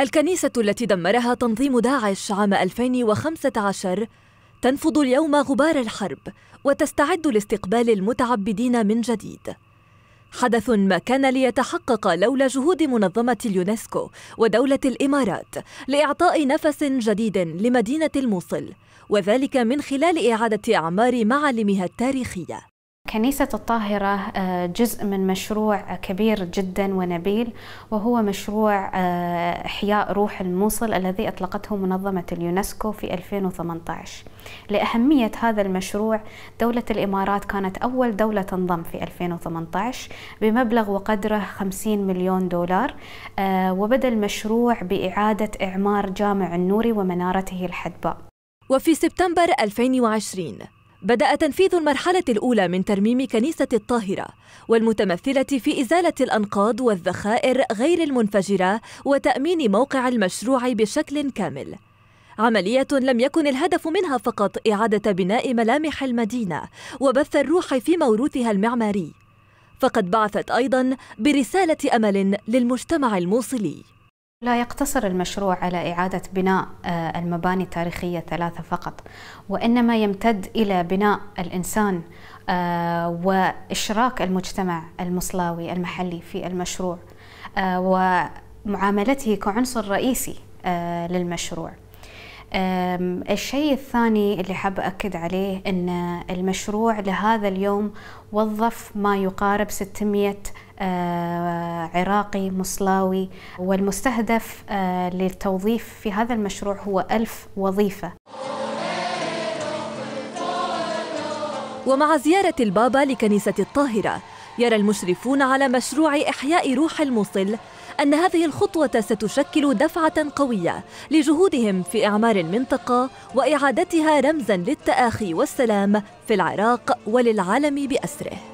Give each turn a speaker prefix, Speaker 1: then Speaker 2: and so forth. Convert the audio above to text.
Speaker 1: الكنيسة التي دمرها تنظيم داعش عام 2015 تنفض اليوم غبار الحرب وتستعد لاستقبال المتعبدين من جديد حدث ما كان ليتحقق لولا جهود منظمة اليونسكو ودولة الإمارات لإعطاء نفس جديد لمدينة الموصل وذلك من خلال إعادة أعمار معالمها التاريخية كنيسة الطاهرة
Speaker 2: آه، جزء من مشروع كبير جدا ونبيل وهو مشروع آه، إحياء روح الموصل الذي أطلقته منظمة اليونسكو في 2018 لأهمية هذا المشروع دولة الإمارات كانت أول دولة تنضم في 2018 بمبلغ وقدره 50 مليون دولار آه، وبدأ
Speaker 1: المشروع بإعادة إعمار جامع النوري ومنارته الحدباء وفي سبتمبر 2020 بدأ تنفيذ المرحلة الأولى من ترميم كنيسة الطاهرة والمتمثلة في إزالة الأنقاض والذخائر غير المنفجرة وتأمين موقع المشروع بشكل كامل. عملية لم يكن الهدف منها فقط إعادة بناء ملامح المدينة وبث الروح في موروثها المعماري، فقد بعثت أيضا برسالة أمل للمجتمع الموصلي.
Speaker 2: لا يقتصر المشروع على إعادة بناء آه، المباني التاريخية ثلاثة فقط وإنما يمتد إلى بناء الإنسان آه، وإشراك المجتمع المصلاوي المحلي في المشروع آه، ومعاملته كعنصر رئيسي للمشروع الشيء الثاني اللي حاب أكد عليه أن المشروع لهذا اليوم وظف ما يقارب 600 أه، عراقي مصلاوي والمستهدف أه، للتوظيف في هذا المشروع هو ألف وظيفة
Speaker 1: ومع زيارة البابا لكنيسة الطاهرة يرى المشرفون على مشروع إحياء روح الموصل أن هذه الخطوة ستشكل دفعة قوية لجهودهم في إعمار المنطقة وإعادتها رمزاً للتآخي والسلام في العراق وللعالم بأسره